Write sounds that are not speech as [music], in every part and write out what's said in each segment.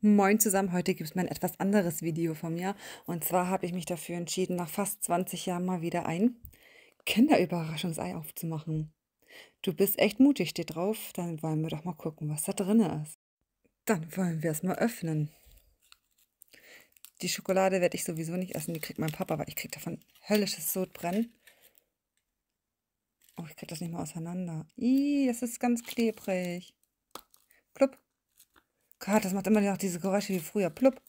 Moin zusammen, heute gibt es mal ein etwas anderes Video von mir. Und zwar habe ich mich dafür entschieden, nach fast 20 Jahren mal wieder ein Kinderüberraschungsei aufzumachen. Du bist echt mutig, steht drauf. Dann wollen wir doch mal gucken, was da drin ist. Dann wollen wir es mal öffnen. Die Schokolade werde ich sowieso nicht essen, die kriegt mein Papa, weil ich kriege davon höllisches Sodbrennen. Oh, ich kriege das nicht mal auseinander. Ih, das ist ganz klebrig. Klub. Gott, das macht immer noch diese Geräusche wie früher. Plupp.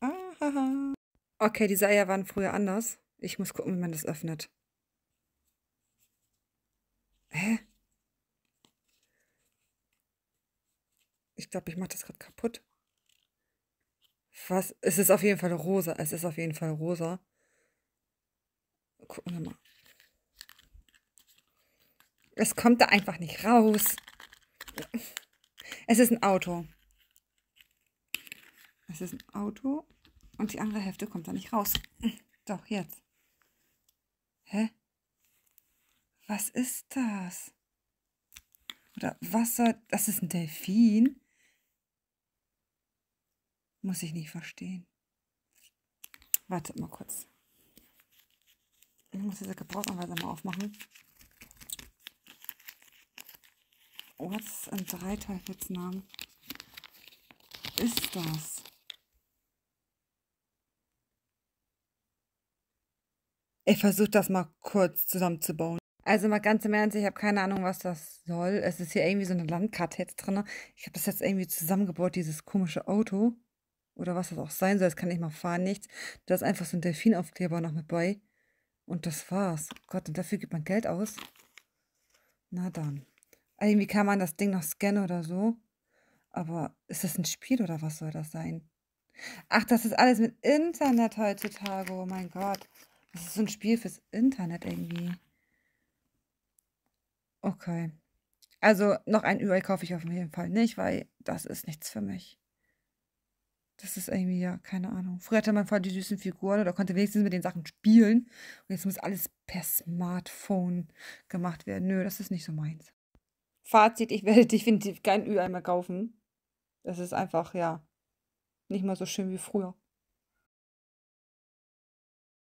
Aha. Okay, diese Eier waren früher anders. Ich muss gucken, wie man das öffnet. Hä? Ich glaube, ich mache das gerade kaputt. Was? Es ist auf jeden Fall rosa. Es ist auf jeden Fall rosa. Gucken wir mal. Es kommt da einfach nicht raus. Es ist ein Auto. Es ist ein Auto und die andere Hälfte kommt da nicht raus. Doch, jetzt. Hä? Was ist das? Oder Wasser, das ist ein Delfin? Muss ich nicht verstehen. Wartet mal kurz. Ich muss diese Gebrauchsanweisung mal aufmachen. Was ein drei Teufelsnamen ist das? Ich versuche das mal kurz zusammenzubauen. Also mal ganz im Ernst, ich habe keine Ahnung, was das soll. Es ist hier irgendwie so eine Landkarte jetzt drin. Ich habe das jetzt irgendwie zusammengebaut, dieses komische Auto. Oder was das auch sein soll. Das kann ich mal fahren, nichts. Da ist einfach so ein Delfinaufkleber noch mit bei. Und das war's. Gott, und dafür gibt man Geld aus? Na dann. Also irgendwie kann man das Ding noch scannen oder so. Aber ist das ein Spiel oder was soll das sein? Ach, das ist alles mit Internet heutzutage. Oh mein Gott. Das ist so ein Spiel fürs Internet irgendwie. Okay. Also noch ein UI kaufe ich auf jeden Fall nicht, weil das ist nichts für mich. Das ist irgendwie, ja, keine Ahnung. Früher hatte man voll die süßen Figuren oder konnte wenigstens mit den Sachen spielen. Und jetzt muss alles per Smartphone gemacht werden. Nö, das ist nicht so meins. Fazit, ich werde [laughs] definitiv kein Ü-Ei kaufen. Das ist einfach, ja, nicht mal so schön wie früher.